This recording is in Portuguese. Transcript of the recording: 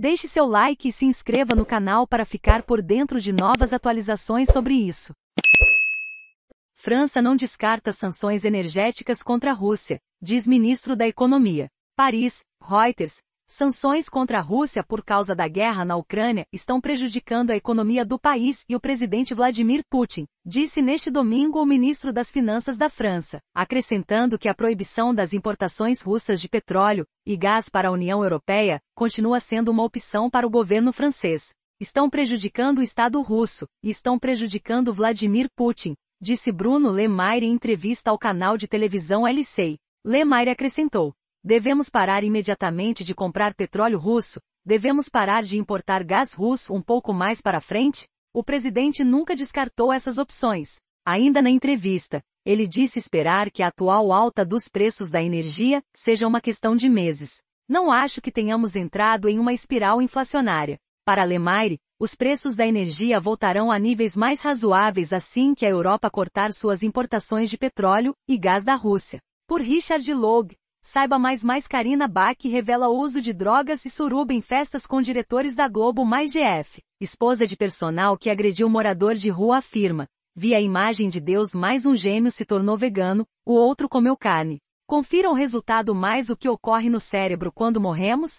Deixe seu like e se inscreva no canal para ficar por dentro de novas atualizações sobre isso. França não descarta sanções energéticas contra a Rússia, diz ministro da Economia. Paris, Reuters, Sanções contra a Rússia por causa da guerra na Ucrânia estão prejudicando a economia do país e o presidente Vladimir Putin, disse neste domingo o ministro das Finanças da França, acrescentando que a proibição das importações russas de petróleo e gás para a União Europeia continua sendo uma opção para o governo francês. Estão prejudicando o Estado russo e estão prejudicando Vladimir Putin, disse Bruno Lemaire em entrevista ao canal de televisão LCI. Lemaire acrescentou: Devemos parar imediatamente de comprar petróleo russo? Devemos parar de importar gás russo um pouco mais para frente? O presidente nunca descartou essas opções. Ainda na entrevista, ele disse esperar que a atual alta dos preços da energia seja uma questão de meses. Não acho que tenhamos entrado em uma espiral inflacionária. Para Lemaire, os preços da energia voltarão a níveis mais razoáveis assim que a Europa cortar suas importações de petróleo e gás da Rússia. Por Richard Logue, Saiba mais mais Karina Bach revela uso de drogas e suruba em festas com diretores da Globo mais GF. Esposa de personal que agrediu morador de rua afirma. Via a imagem de Deus mais um gêmeo se tornou vegano, o outro comeu carne. Confira o resultado mais o que ocorre no cérebro quando morremos?